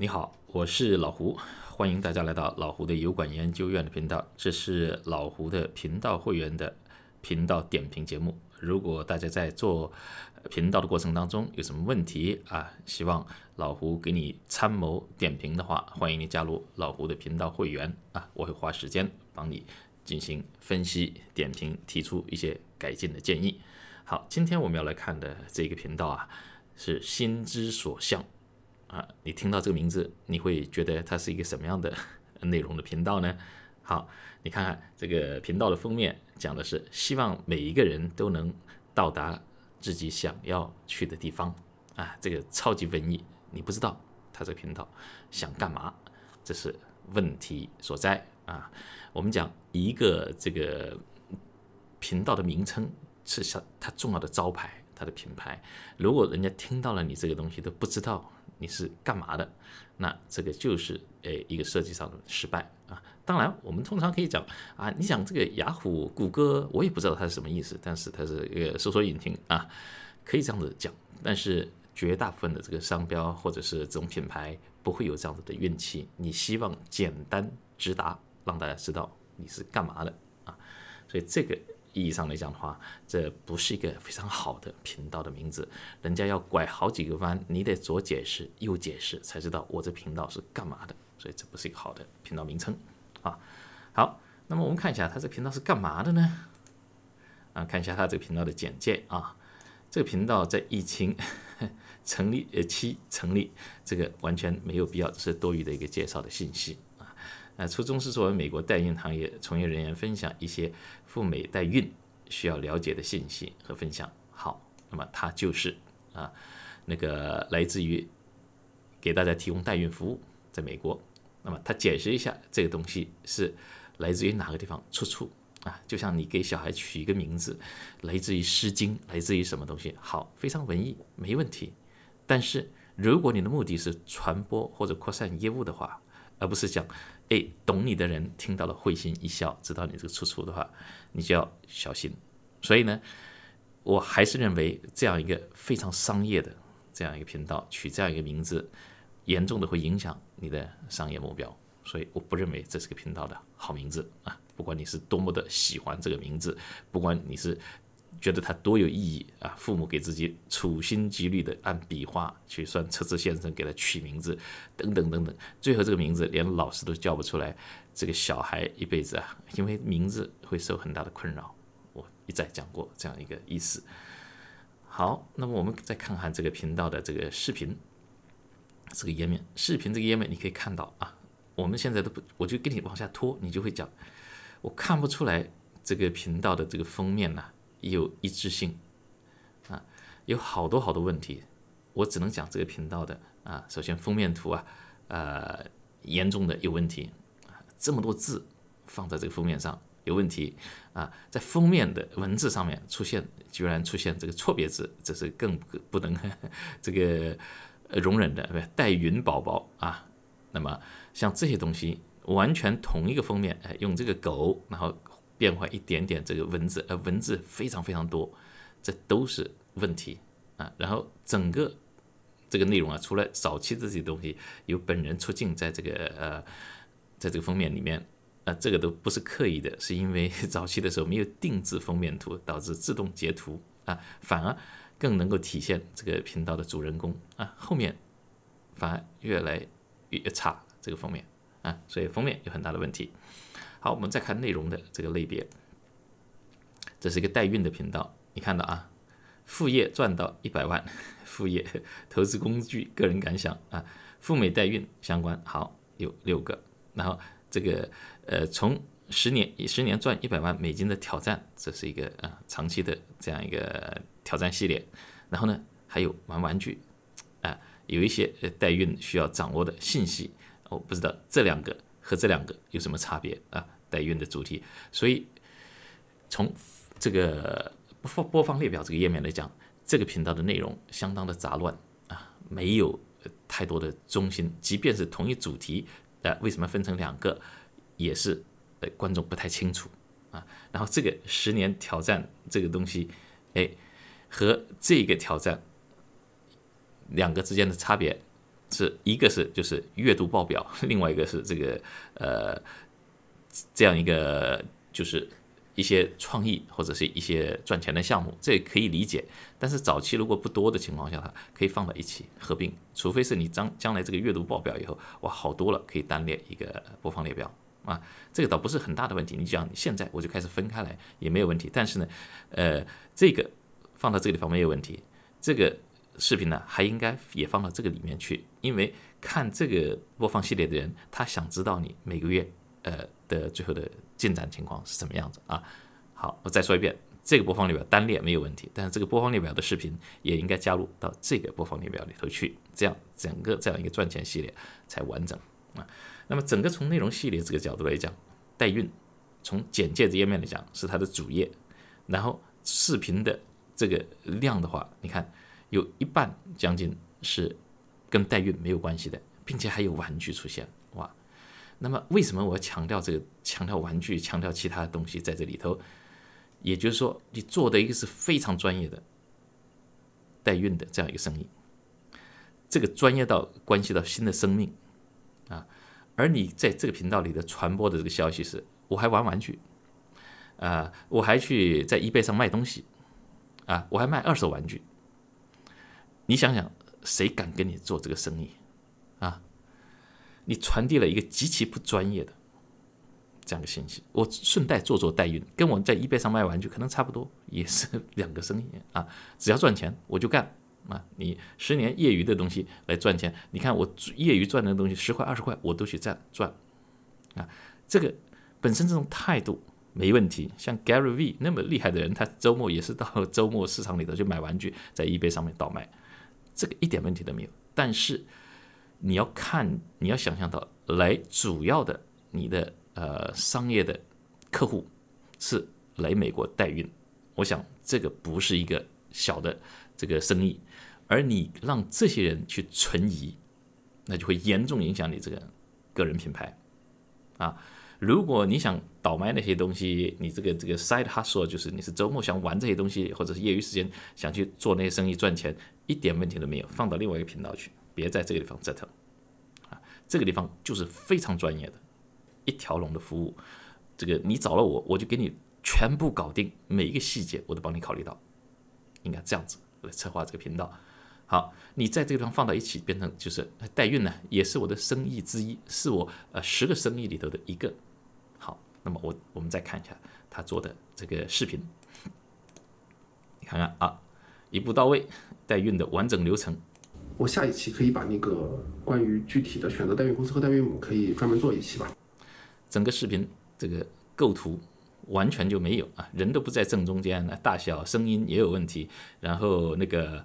你好，我是老胡，欢迎大家来到老胡的油管研究院的频道。这是老胡的频道会员的频道点评节目。如果大家在做频道的过程当中有什么问题啊，希望老胡给你参谋点评的话，欢迎你加入老胡的频道会员啊，我会花时间帮你进行分析点评，提出一些改进的建议。好，今天我们要来看的这个频道啊，是心之所向。啊，你听到这个名字，你会觉得它是一个什么样的 内容的频道呢？好，你看看这个频道的封面，讲的是希望每一个人都能到达自己想要去的地方啊，这个超级文艺。你不知道它这个频道想干嘛，这是问题所在啊。我们讲一个这个频道的名称是它重要的招牌，它的品牌。如果人家听到了你这个东西都不知道。你是干嘛的？那这个就是诶一个设计上的失败啊。当然，我们通常可以讲啊，你想这个雅虎、谷歌，我也不知道它是什么意思，但是它是一个搜索引擎啊，可以这样子讲。但是绝大部分的这个商标或者是这种品牌不会有这样子的运气。你希望简单直达，让大家知道你是干嘛的啊，所以这个。意义上来讲的话，这不是一个非常好的频道的名字。人家要拐好几个弯，你得左解释右解释，才知道我这频道是干嘛的。所以这不是一个好的频道名称啊。好，那么我们看一下他这频道是干嘛的呢？啊，看一下他这个频道的简介啊。这个频道在疫情 成立呃期成立，这个完全没有必要，是多余的一个介绍的信息。啊，初衷是作为美国代孕行业从业人员分享一些赴美代孕需要了解的信息和分享。好，那么他就是啊，那个来自于给大家提供代孕服务在美国。那么他解释一下这个东西是来自于哪个地方出处啊？就像你给小孩取一个名字，来自于《诗经》，来自于什么东西？好，非常文艺，没问题。但是如果你的目的是传播或者扩散业务的话，而不是讲，哎，懂你的人听到了会心一笑，知道你这个出处的话，你就要小心。所以呢，我还是认为这样一个非常商业的这样一个频道取这样一个名字，严重的会影响你的商业目标。所以我不认为这是个频道的好名字啊！不管你是多么的喜欢这个名字，不管你是。觉得他多有意义啊！父母给自己处心积虑的按笔画去算，车子先生给他取名字，等等等等，最后这个名字连老师都叫不出来。这个小孩一辈子啊，因为名字会受很大的困扰。我一再讲过这样一个意思。好，那么我们再看看这个频道的这个视频这个页面，视频这个页面你可以看到啊，我们现在都不，我就给你往下拖，你就会讲，我看不出来这个频道的这个封面呢。有一致性啊，有好多好多问题，我只能讲这个频道的啊。首先封面图啊，呃，严重的有问题这么多字放在这个封面上有问题啊，在封面的文字上面出现，居然出现这个错别字，这是更不能 这个容忍的。带云宝宝啊，那么像这些东西完全同一个封面，哎，用这个狗，然后。变化一点点，这个文字呃文字非常非常多，这都是问题啊。然后整个这个内容啊，除了早期的这些东西有本人出镜在这个呃在这个封面里面啊，这个都不是刻意的，是因为 早期的时候没有定制封面图，导致自动截图啊，反而更能够体现这个频道的主人公啊。后面反而越来越差这个封面啊，所以封面有很大的问题。好，我们再看内容的这个类别，这是一个代孕的频道，你看到啊，副业赚到一百万，副业投资工具、个人感想啊，赴美代孕相关。好，有六个。然后这个呃，从十年以十年赚一百万美金的挑战，这是一个啊长期的这样一个挑战系列。然后呢，还有玩玩具，啊，有一些代孕需要掌握的信息，我不知道这两个。和这两个有什么差别啊？代孕的主题，所以从这个播播放列表这个页面来讲，这个频道的内容相当的杂乱啊，没有太多的中心。即便是同一主题，哎，为什么分成两个，也是呃观众不太清楚啊。然后这个十年挑战这个东西，哎，和这个挑战两个之间的差别。是一个是就是阅读报表，另外一个是这个呃，这样一个就是一些创意或者是一些赚钱的项目，这也可以理解。但是早期如果不多的情况下，它可以放到一起合并，除非是你将将来这个阅读报表以后哇好多了，可以单列一个播放列表啊，这个倒不是很大的问题。你讲现在我就开始分开来也没有问题。但是呢，呃，这个放到这个地方没有问题，这个。视频呢，还应该也放到这个里面去，因为看这个播放系列的人，他想知道你每个月呃的最后的进展情况是什么样子啊。好，我再说一遍，这个播放列表单列没有问题，但是这个播放列表的视频也应该加入到这个播放列表里头去，这样整个这样一个赚钱系列才完整啊。那么整个从内容系列这个角度来讲，代孕从简介这页面来讲是它的主页，然后视频的这个量的话，你看。有一半将近是跟代孕没有关系的，并且还有玩具出现哇。那么为什么我要强调这个？强调玩具，强调其他的东西在这里头，也就是说，你做的一个是非常专业的代孕的这样一个生意，这个专业到关系到新的生命啊。而你在这个频道里的传播的这个消息是，我还玩玩具啊，我还去在 eBay 上卖东西啊，我还卖二手玩具。你想想，谁敢跟你做这个生意啊？你传递了一个极其不专业的这样的信息。我顺带做做代孕，跟我在 eBay 上卖玩具可能差不多，也是两个生意啊。只要赚钱，我就干啊。你十年业余的东西来赚钱，你看我业余赚的东西，十块二十块我都去赚赚啊。这个本身这种态度没问题。像 Gary V 那么厉害的人，他周末也是到周末市场里头去买玩具，在 eBay 上面倒卖。这个一点问题都没有，但是你要看，你要想象到来主要的你的呃商业的客户是来美国代孕，我想这个不是一个小的这个生意，而你让这些人去存疑，那就会严重影响你这个个人品牌，啊。如果你想倒卖那些东西，你这个这个 side hustle 就是你是周末想玩这些东西，或者是业余时间想去做那些生意赚钱，一点问题都没有，放到另外一个频道去，别在这个地方折腾，啊，这个地方就是非常专业的，一条龙的服务，这个你找了我，我就给你全部搞定，每一个细节我都帮你考虑到，应该这样子来策划这个频道。好，你在这个地方放到一起，变成就是代孕呢，也是我的生意之一，是我呃十个生意里头的一个。那么我我们再看一下他做的这个视频，你看看啊，一步到位代孕的完整流程。我下一期可以把那个关于具体的选择代孕公司和代孕母可以专门做一期吧。整个视频这个构图完全就没有啊，人都不在正中间，大小声音也有问题，然后那个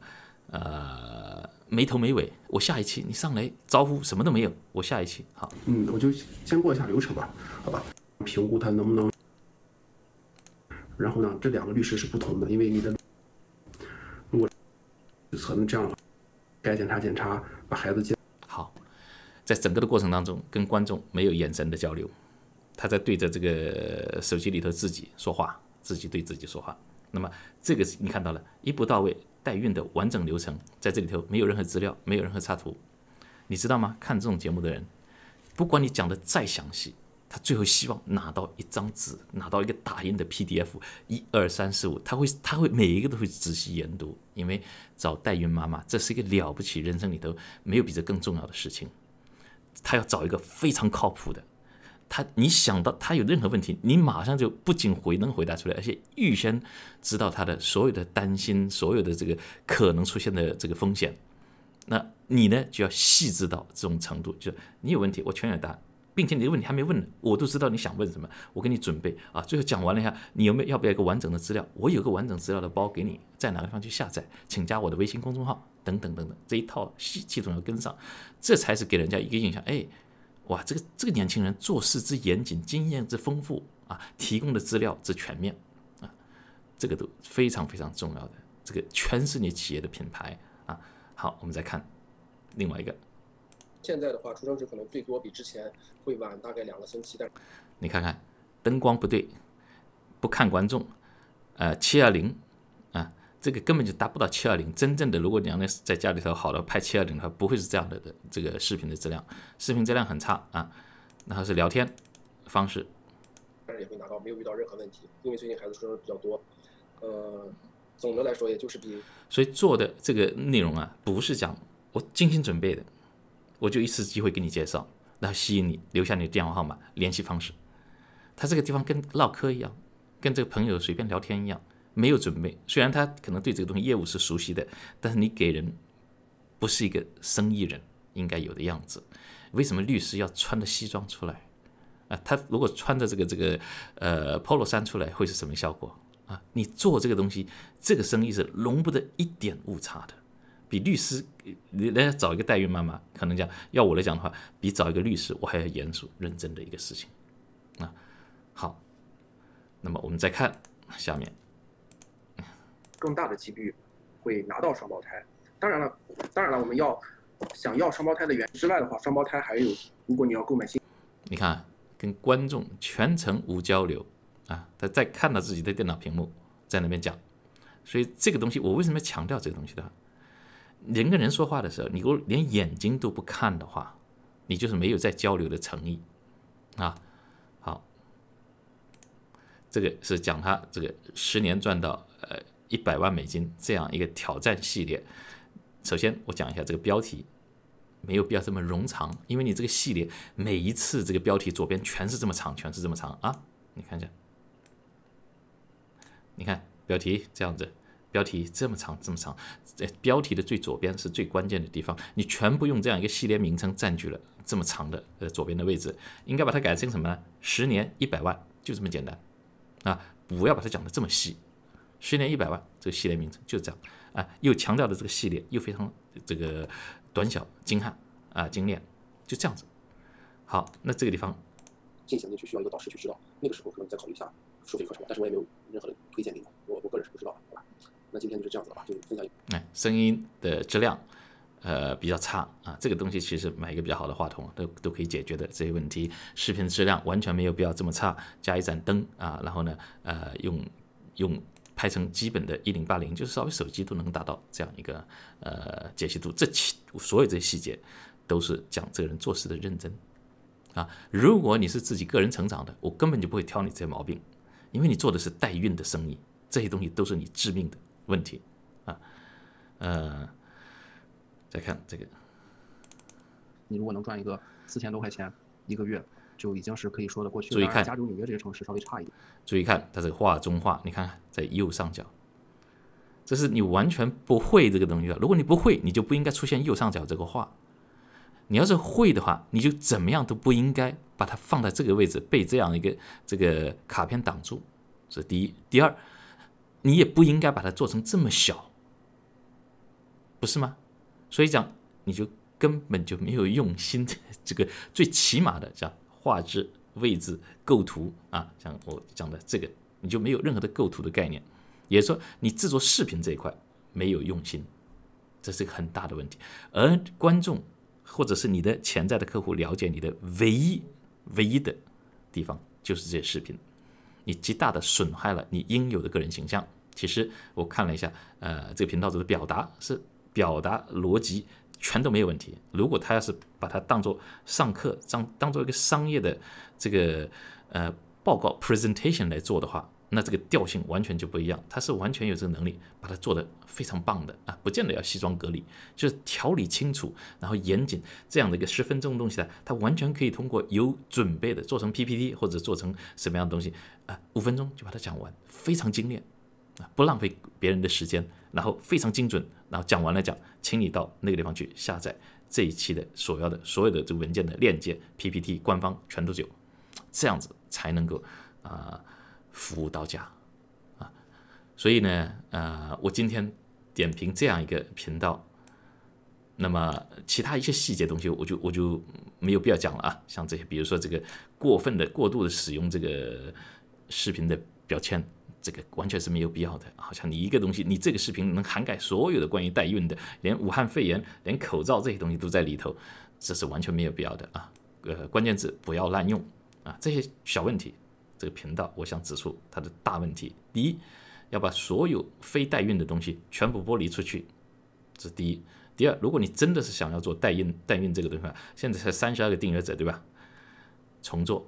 呃没头没尾。我下一期你上来招呼，什么都没有。我下一期好。嗯，我就先过一下流程吧，好吧。评估他能不能？然后呢？这两个律师是不同的，因为你的如果可能这样了，该检查检查，把孩子接好。在整个的过程当中，跟观众没有眼神的交流，他在对着这个手机里头自己说话，自己对自己说话。那么这个你看到了，一步到位代孕的完整流程，在这里头没有任何资料，没有任何插图，你知道吗？看这种节目的人，不管你讲的再详细。他最后希望拿到一张纸，拿到一个打印的 PDF，一二三四五，他会他会每一个都会仔细研读。因为找代孕妈妈，这是一个了不起人生里头没有比这更重要的事情。他要找一个非常靠谱的，他你想到他有任何问题，你马上就不仅回能回答出来，而且预先知道他的所有的担心，所有的这个可能出现的这个风险。那你呢就要细致到这种程度，就你有问题，我全有答。案，并且你的问题还没问呢，我都知道你想问什么，我给你准备啊。最后讲完了一下，你有没有要不要一个完整的资料？我有个完整资料的包给你，在哪个地方去下载？请加我的微信公众号等等等等，这一套系系统要跟上，这才是给人家一个印象。哎，哇，这个这个年轻人做事之严谨，经验之丰富啊，提供的资料之全面啊，这个都非常非常重要的，这个全是你企业的品牌啊。好，我们再看另外一个。现在的话，出生值可能最多比之前会晚大概两个星期。但你看看灯光不对，不看观众，呃，七二零啊，这个根本就达不到七二零。真正的如果娘娘在家里头好的拍七二零，话，不会是这样的的这个视频的质量，视频质量很差啊。然后是聊天方式，但是也会拿到，没有遇到任何问题。因为最近孩子出生比较多，呃，总的来说也就是比。所以做的这个内容啊，不是讲我精心准备的。我就一次机会给你介绍，然后吸引你留下你的电话号码、联系方式。他这个地方跟唠嗑一样，跟这个朋友随便聊天一样，没有准备。虽然他可能对这个东西业务是熟悉的，但是你给人不是一个生意人应该有的样子。为什么律师要穿着西装出来？啊，他如果穿着这个这个呃 polo 衫出来，会是什么效果啊？你做这个东西，这个生意是容不得一点误差的。比律师你来找一个代孕妈妈，可能讲要我来讲的话，比找一个律师，我还要严肃认真的一个事情啊。好，那么我们再看下面，更大的几率会拿到双胞胎。当然了，当然了，我们要想要双胞胎的因之外的话，双胞胎还有，如果你要购买新，你看跟观众全程无交流啊，他在看到自己的电脑屏幕在那边讲，所以这个东西我为什么要强调这个东西的？人跟人说话的时候，你如果连眼睛都不看的话，你就是没有在交流的诚意啊。好，这个是讲他这个十年赚到呃一百万美金这样一个挑战系列。首先我讲一下这个标题，没有必要这么冗长，因为你这个系列每一次这个标题左边全是这么长，全是这么长啊。你看一下，你看标题这样子。标题这么长这么长，在标题的最左边是最关键的地方，你全部用这样一个系列名称占据了这么长的呃左边的位置，应该把它改成什么呢？十年一百万，就这么简单啊！不要把它讲的这么细，十年一百万这个系列名称就这样啊，又强调了这个系列，又非常这个短小精悍啊精炼，就这样子。好，那这个地方进行进去需要一个导师去指导，那个时候可能再考虑一下收费课程，但是我也没有任何的推荐给你，我我个人是不知道。那今天就这样子吧，就分享。哎，声音的质量，呃，比较差啊。这个东西其实买一个比较好的话筒都都可以解决的这些问题。视频质量完全没有必要这么差，加一盏灯啊，然后呢，呃，用用拍成基本的一零八零，就是稍微手机都能达到这样一个呃解析度。这其所有这些细节，都是讲这个人做事的认真啊。如果你是自己个人成长的，我根本就不会挑你这些毛病，因为你做的是代孕的生意，这些东西都是你致命的。问题啊，呃，再看这个，你如果能赚一个四千多块钱一个月，就已经是可以说的过去。了。注意看，加州、纽约这些城市稍微差一点。注意看，它这个画中画，你看在右上角，这是你完全不会这个东西啊。如果你不会，你就不应该出现右上角这个画。你要是会的话，你就怎么样都不应该把它放在这个位置，被这样一个这个卡片挡住。是第一，第二。你也不应该把它做成这么小，不是吗？所以讲，你就根本就没有用心的这个最起码的，像画质、位置、构图啊，像我讲的这个，你就没有任何的构图的概念，也就是说，你制作视频这一块没有用心，这是一个很大的问题。而观众或者是你的潜在的客户了解你的唯一、唯一的地方就是这些视频。你极大的损害了你应有的个人形象。其实我看了一下，呃，这个频道主的表达是表达逻辑全都没有问题。如果他要是把它当做上课，当当做一个商业的这个呃报告 presentation 来做的话，那这个调性完全就不一样，他是完全有这个能力把它做的非常棒的啊，不见得要西装革履，就是条理清楚，然后严谨这样的一个十分钟的东西呢，他完全可以通过有准备的做成 PPT 或者做成什么样的东西啊，五分钟就把它讲完，非常精炼，啊，不浪费别人的时间，然后非常精准，然后讲完了讲，请你到那个地方去下载这一期的所要的所有的这个文件的链接 PPT 官方全都有，这样子才能够啊。服务到家，啊，所以呢，呃，我今天点评这样一个频道，那么其他一些细节东西，我就我就没有必要讲了啊，像这些，比如说这个过分的过度的使用这个视频的标签，这个完全是没有必要的，好像你一个东西，你这个视频能涵盖所有的关于代孕的，连武汉肺炎，连口罩这些东西都在里头，这是完全没有必要的啊，呃，关键字不要滥用啊，这些小问题。这个频道，我想指出它的大问题：第一，要把所有非代孕的东西全部剥离出去，这是第一；第二，如果你真的是想要做代孕，代孕这个东西，现在才三十二个订阅者，对吧？重做，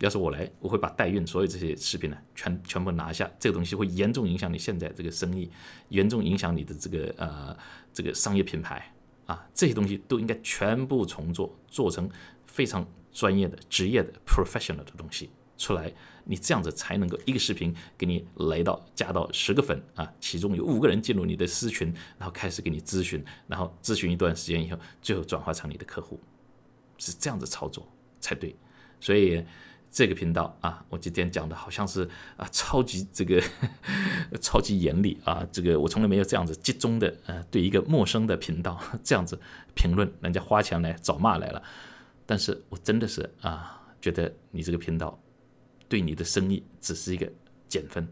要是我来，我会把代孕所有这些视频呢，全全部拿下。这个东西会严重影响你现在这个生意，严重影响你的这个呃这个商业品牌啊，这些东西都应该全部重做，做成非常专业的、职业的、professional 的东西。出来，你这样子才能够一个视频给你来到加到十个粉啊，其中有五个人进入你的私群，然后开始给你咨询，然后咨询一段时间以后，最后转化成你的客户，是这样子操作才对。所以这个频道啊，我今天讲的好像是啊超级这个 超级严厉啊，这个我从来没有这样子集中的呃对一个陌生的频道 这样子评论，人家花钱来找骂来了，但是我真的是啊觉得你这个频道。对你的生意只是一个减分，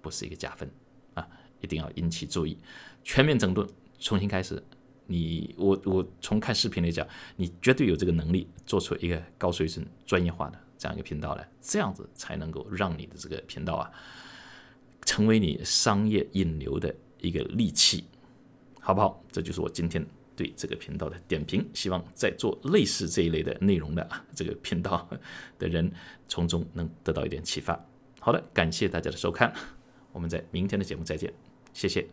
不是一个加分啊！一定要引起注意，全面整顿，重新开始。你我我从看视频来讲，你绝对有这个能力做出一个高水准、专业化的这样一个频道来，这样子才能够让你的这个频道啊，成为你商业引流的一个利器，好不好？这就是我今天。对这个频道的点评，希望在做类似这一类的内容的啊，这个频道 的人从中能得到一点启发。好的，感谢大家的收看，我们在明天的节目再见，谢谢。